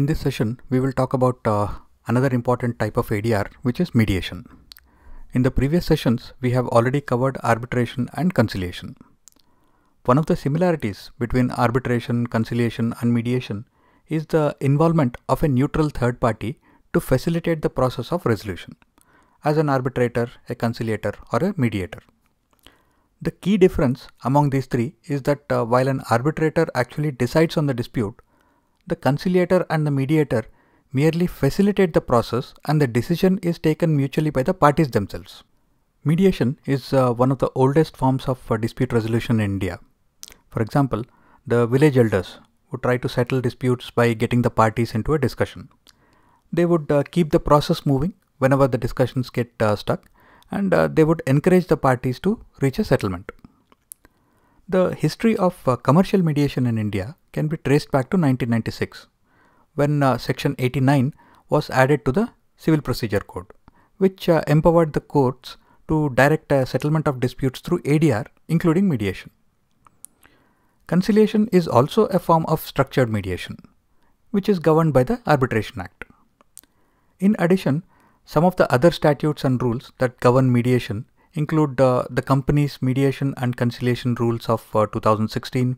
In this session, we will talk about uh, another important type of ADR, which is mediation. In the previous sessions, we have already covered arbitration and conciliation. One of the similarities between arbitration, conciliation and mediation is the involvement of a neutral third party to facilitate the process of resolution as an arbitrator, a conciliator or a mediator. The key difference among these three is that uh, while an arbitrator actually decides on the dispute, the conciliator and the mediator merely facilitate the process and the decision is taken mutually by the parties themselves. Mediation is uh, one of the oldest forms of uh, dispute resolution in India. For example, the village elders would try to settle disputes by getting the parties into a discussion. They would uh, keep the process moving whenever the discussions get uh, stuck and uh, they would encourage the parties to reach a settlement. The history of uh, commercial mediation in India can be traced back to 1996 when uh, section 89 was added to the civil procedure code which uh, empowered the courts to direct a settlement of disputes through ADR including mediation. Conciliation is also a form of structured mediation which is governed by the Arbitration Act. In addition, some of the other statutes and rules that govern mediation include uh, the company's mediation and conciliation rules of uh, 2016,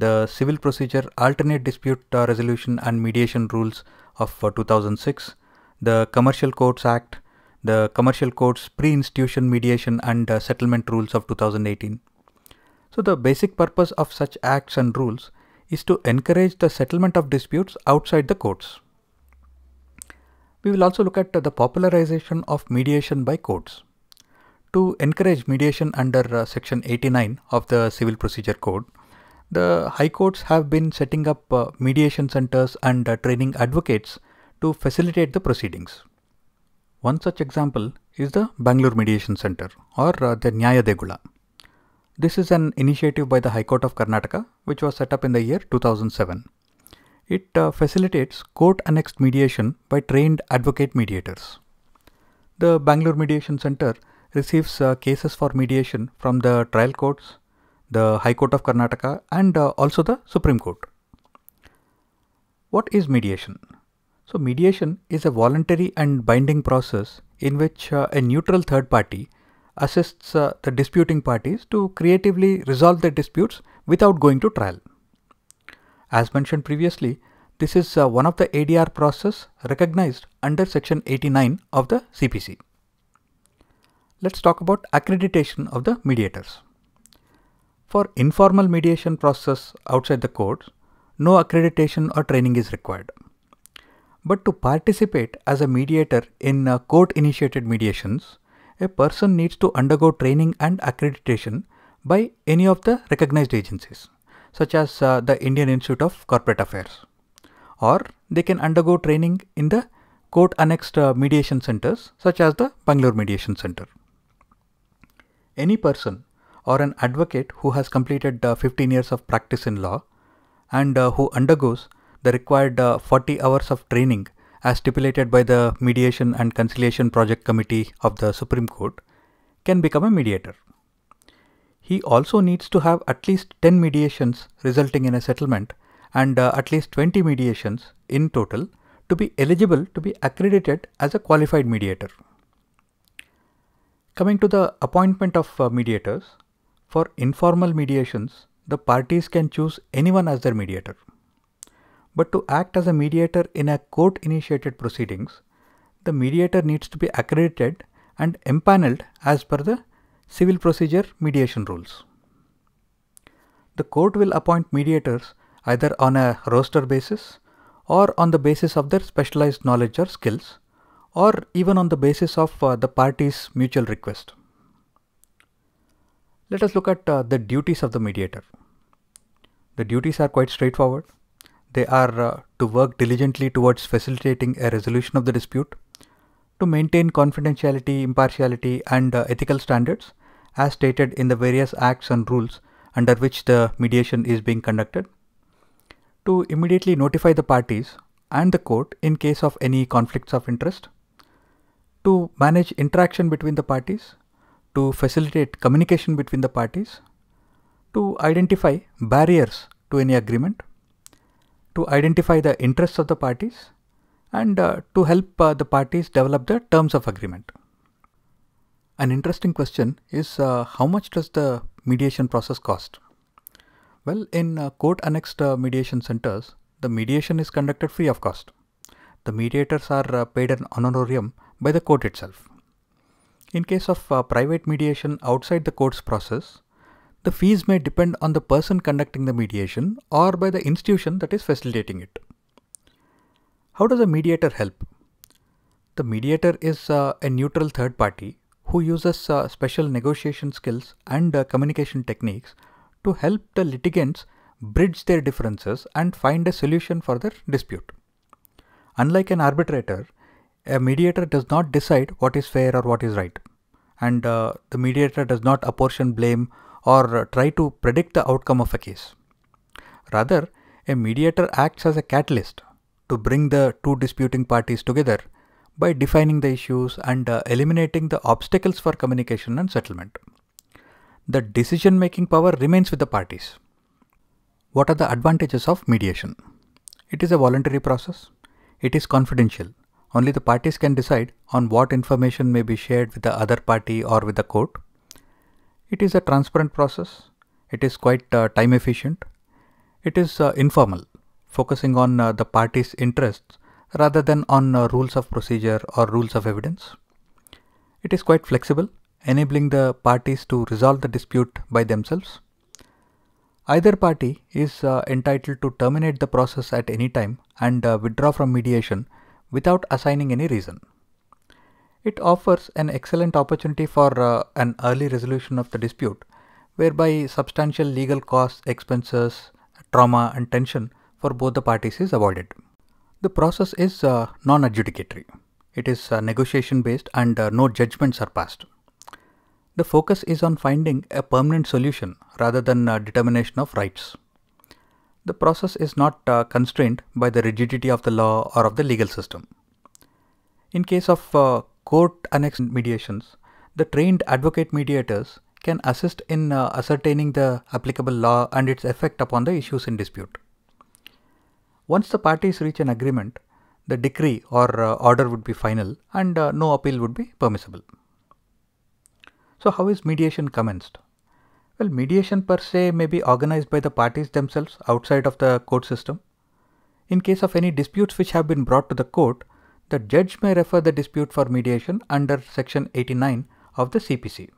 the Civil Procedure Alternate Dispute uh, Resolution and Mediation Rules of uh, 2006, the Commercial Courts Act, the Commercial Courts Pre-Institution Mediation and uh, Settlement Rules of 2018. So the basic purpose of such acts and rules is to encourage the settlement of disputes outside the courts. We will also look at the popularization of mediation by courts. To encourage mediation under Section 89 of the Civil Procedure Code, the high courts have been setting up uh, mediation centers and uh, training advocates to facilitate the proceedings. One such example is the Bangalore Mediation Center or uh, the Nyaya Degula. This is an initiative by the High Court of Karnataka which was set up in the year 2007. It uh, facilitates court annexed mediation by trained advocate mediators. The Bangalore Mediation Center receives uh, cases for mediation from the trial courts, the High Court of Karnataka, and uh, also the Supreme Court. What is mediation? So, mediation is a voluntary and binding process in which uh, a neutral third party assists uh, the disputing parties to creatively resolve their disputes without going to trial. As mentioned previously, this is uh, one of the ADR process recognized under section 89 of the CPC. Let's talk about accreditation of the mediators. For informal mediation process outside the courts, no accreditation or training is required. But to participate as a mediator in uh, court initiated mediations, a person needs to undergo training and accreditation by any of the recognized agencies, such as uh, the Indian Institute of Corporate Affairs. Or they can undergo training in the court annexed uh, mediation centers, such as the Bangalore Mediation Center. Any person or an advocate who has completed uh, 15 years of practice in law and uh, who undergoes the required uh, 40 hours of training as stipulated by the Mediation and Conciliation Project Committee of the Supreme Court can become a mediator. He also needs to have at least 10 mediations resulting in a settlement and uh, at least 20 mediations in total to be eligible to be accredited as a qualified mediator. Coming to the appointment of uh, mediators, for informal mediations, the parties can choose anyone as their mediator. But to act as a mediator in a court initiated proceedings, the mediator needs to be accredited and empaneled as per the civil procedure mediation rules. The court will appoint mediators either on a roster basis or on the basis of their specialized knowledge or skills or even on the basis of uh, the parties' mutual request. Let us look at uh, the duties of the mediator. The duties are quite straightforward. They are uh, to work diligently towards facilitating a resolution of the dispute, to maintain confidentiality, impartiality and uh, ethical standards as stated in the various acts and rules under which the mediation is being conducted, to immediately notify the parties and the court in case of any conflicts of interest, to manage interaction between the parties to facilitate communication between the parties, to identify barriers to any agreement, to identify the interests of the parties, and uh, to help uh, the parties develop the terms of agreement. An interesting question is uh, how much does the mediation process cost? Well, in uh, court annexed uh, mediation centers, the mediation is conducted free of cost. The mediators are uh, paid an honorarium by the court itself. In case of uh, private mediation outside the court's process, the fees may depend on the person conducting the mediation or by the institution that is facilitating it. How does a mediator help? The mediator is uh, a neutral third party who uses uh, special negotiation skills and uh, communication techniques to help the litigants bridge their differences and find a solution for their dispute. Unlike an arbitrator, a mediator does not decide what is fair or what is right. And uh, the mediator does not apportion blame or try to predict the outcome of a case. Rather, a mediator acts as a catalyst to bring the two disputing parties together by defining the issues and uh, eliminating the obstacles for communication and settlement. The decision making power remains with the parties. What are the advantages of mediation? It is a voluntary process, it is confidential, only the parties can decide on what information may be shared with the other party or with the court. It is a transparent process. It is quite uh, time efficient. It is uh, informal, focusing on uh, the parties' interests rather than on uh, rules of procedure or rules of evidence. It is quite flexible, enabling the parties to resolve the dispute by themselves. Either party is uh, entitled to terminate the process at any time and uh, withdraw from mediation without assigning any reason. It offers an excellent opportunity for uh, an early resolution of the dispute, whereby substantial legal costs, expenses, trauma, and tension for both the parties is avoided. The process is uh, non adjudicatory, it is uh, negotiation based, and uh, no judgments are passed. The focus is on finding a permanent solution rather than uh, determination of rights the process is not uh, constrained by the rigidity of the law or of the legal system. In case of uh, court-annexed mediations, the trained advocate mediators can assist in uh, ascertaining the applicable law and its effect upon the issues in dispute. Once the parties reach an agreement, the decree or uh, order would be final and uh, no appeal would be permissible. So how is mediation commenced? Well, mediation per se may be organized by the parties themselves outside of the court system. In case of any disputes which have been brought to the court, the judge may refer the dispute for mediation under section 89 of the CPC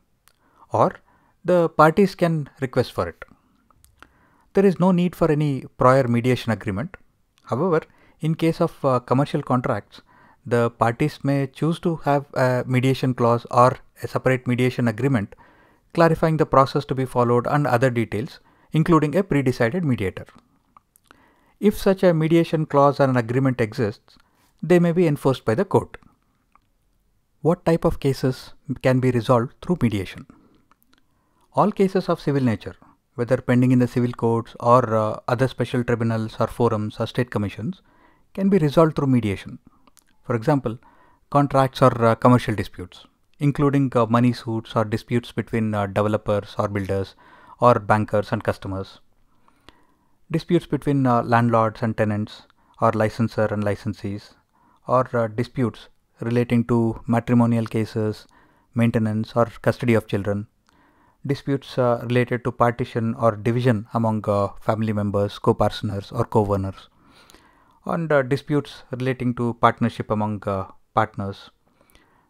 or the parties can request for it. There is no need for any prior mediation agreement. However, in case of uh, commercial contracts, the parties may choose to have a mediation clause or a separate mediation agreement clarifying the process to be followed and other details, including a pre-decided mediator. If such a mediation clause or an agreement exists, they may be enforced by the court. What type of cases can be resolved through mediation? All cases of civil nature, whether pending in the civil courts or uh, other special tribunals or forums or state commissions, can be resolved through mediation. For example, contracts or uh, commercial disputes including uh, money suits or disputes between uh, developers or builders or bankers and customers. Disputes between uh, landlords and tenants or licensor and licensees or disputes relating to matrimonial cases, maintenance or custody of children, disputes uh, related to partition or division among uh, family members, co partners or co-owners, and uh, disputes relating to partnership among partners,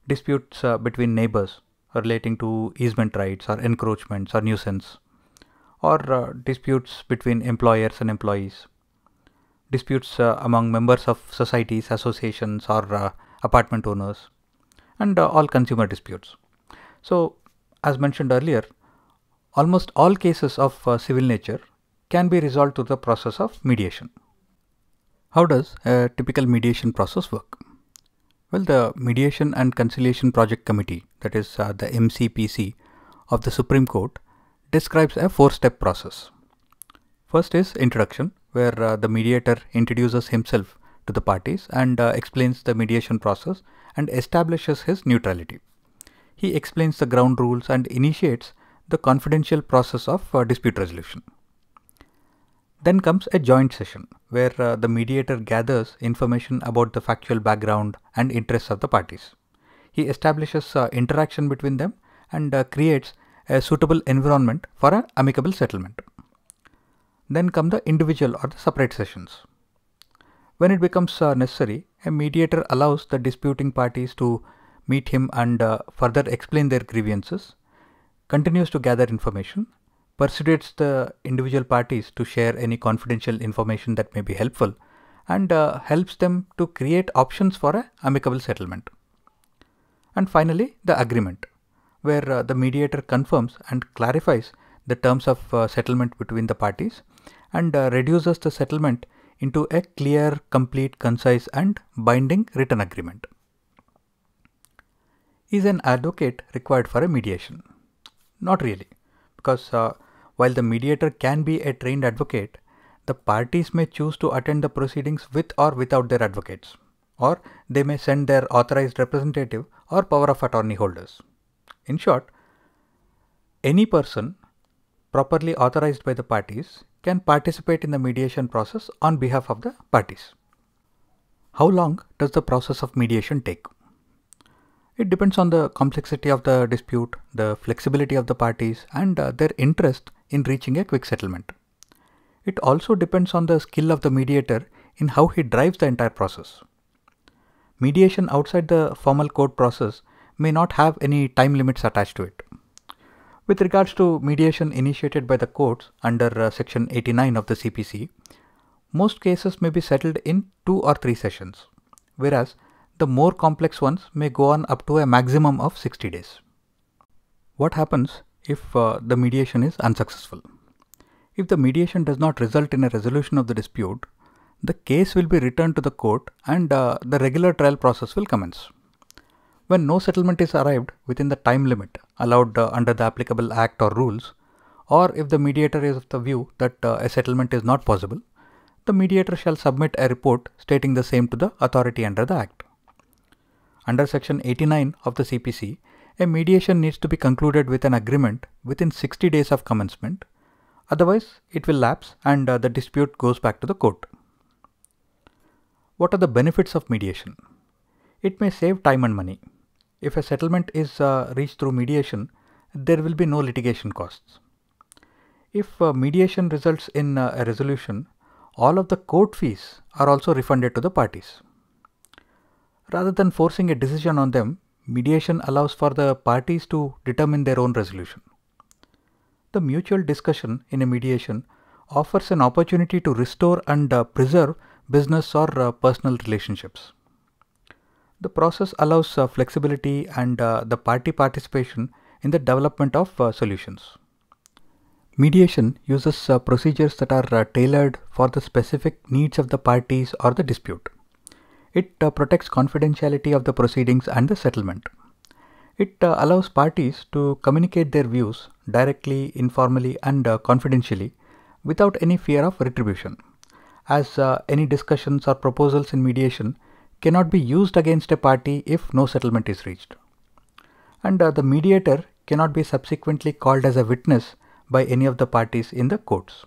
disputes uh, between neighbors relating to easement rights or encroachments or nuisance, or uh, disputes between employers and employees, disputes uh, among members of societies, associations, or uh, apartment owners, and uh, all consumer disputes. So, as mentioned earlier, almost all cases of uh, civil nature can be resolved through the process of mediation. How does a typical mediation process work? Well, the Mediation and Conciliation Project Committee, that is uh, the MCPC of the Supreme Court, describes a four step process. First is introduction, where uh, the mediator introduces himself to the parties and uh, explains the mediation process and establishes his neutrality. He explains the ground rules and initiates the confidential process of uh, dispute resolution. Then comes a joint session where uh, the mediator gathers information about the factual background and interests of the parties. He establishes uh, interaction between them and uh, creates a suitable environment for an amicable settlement. Then come the individual or the separate sessions. When it becomes uh, necessary, a mediator allows the disputing parties to meet him and uh, further explain their grievances, continues to gather information persuades the individual parties to share any confidential information that may be helpful and uh, helps them to create options for a amicable settlement. And finally, the agreement, where uh, the mediator confirms and clarifies the terms of uh, settlement between the parties and uh, reduces the settlement into a clear, complete, concise, and binding written agreement. Is an advocate required for a mediation? Not really because uh, while the mediator can be a trained advocate, the parties may choose to attend the proceedings with or without their advocates, or they may send their authorized representative or power of attorney holders. In short, any person properly authorized by the parties can participate in the mediation process on behalf of the parties. How long does the process of mediation take? It depends on the complexity of the dispute, the flexibility of the parties, and uh, their interest in reaching a quick settlement. It also depends on the skill of the mediator in how he drives the entire process. Mediation outside the formal court process may not have any time limits attached to it. With regards to mediation initiated by the courts under uh, Section 89 of the CPC, most cases may be settled in two or three sessions, whereas the more complex ones may go on up to a maximum of 60 days. What happens if uh, the mediation is unsuccessful? If the mediation does not result in a resolution of the dispute, the case will be returned to the court and uh, the regular trial process will commence. When no settlement is arrived within the time limit allowed uh, under the applicable act or rules, or if the mediator is of the view that uh, a settlement is not possible, the mediator shall submit a report stating the same to the authority under the Act under section 89 of the CPC, a mediation needs to be concluded with an agreement within 60 days of commencement. Otherwise, it will lapse and uh, the dispute goes back to the court. What are the benefits of mediation? It may save time and money. If a settlement is uh, reached through mediation, there will be no litigation costs. If uh, mediation results in uh, a resolution, all of the court fees are also refunded to the parties. Rather than forcing a decision on them, mediation allows for the parties to determine their own resolution. The mutual discussion in a mediation offers an opportunity to restore and uh, preserve business or uh, personal relationships. The process allows uh, flexibility and uh, the party participation in the development of uh, solutions. Mediation uses uh, procedures that are tailored for the specific needs of the parties or the dispute. It uh, protects confidentiality of the proceedings and the settlement. It uh, allows parties to communicate their views directly, informally, and uh, confidentially without any fear of retribution, as any discussions or proposals in mediation cannot be used against a party if no settlement is reached. And the mediator cannot be subsequently called as a witness by any of the parties in the courts.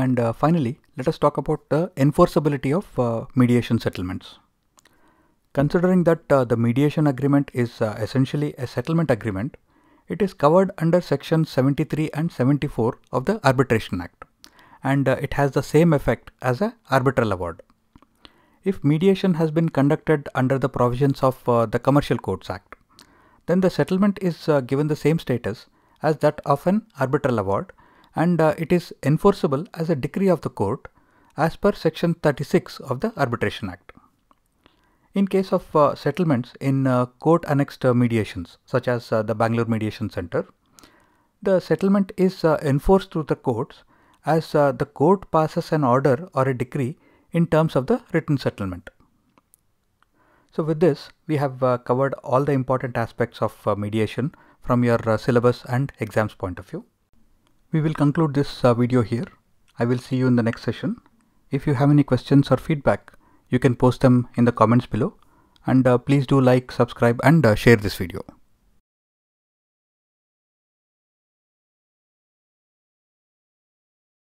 And uh, finally, let us talk about the enforceability of uh, mediation settlements. Considering that uh, the mediation agreement is uh, essentially a settlement agreement, it is covered under section 73 and 74 of the Arbitration Act and uh, it has the same effect as a arbitral award. If mediation has been conducted under the provisions of uh, the Commercial Courts Act, then the settlement is given the same status as that of an arbitral award and uh, it is enforceable as a decree of the court as per section 36 of the Arbitration Act. In case of uh, settlements in uh, court annexed uh, mediations such as uh, the Bangalore Mediation Center, the settlement is uh, enforced through the courts as the court passes an order or a decree in terms of the written settlement. So with this, we have covered all the important aspects of mediation from your syllabus and exams point of view. We will conclude this uh, video here. I will see you in the next session. If you have any questions or feedback, you can post them in the comments below. And uh, please do like, subscribe and uh, share this video.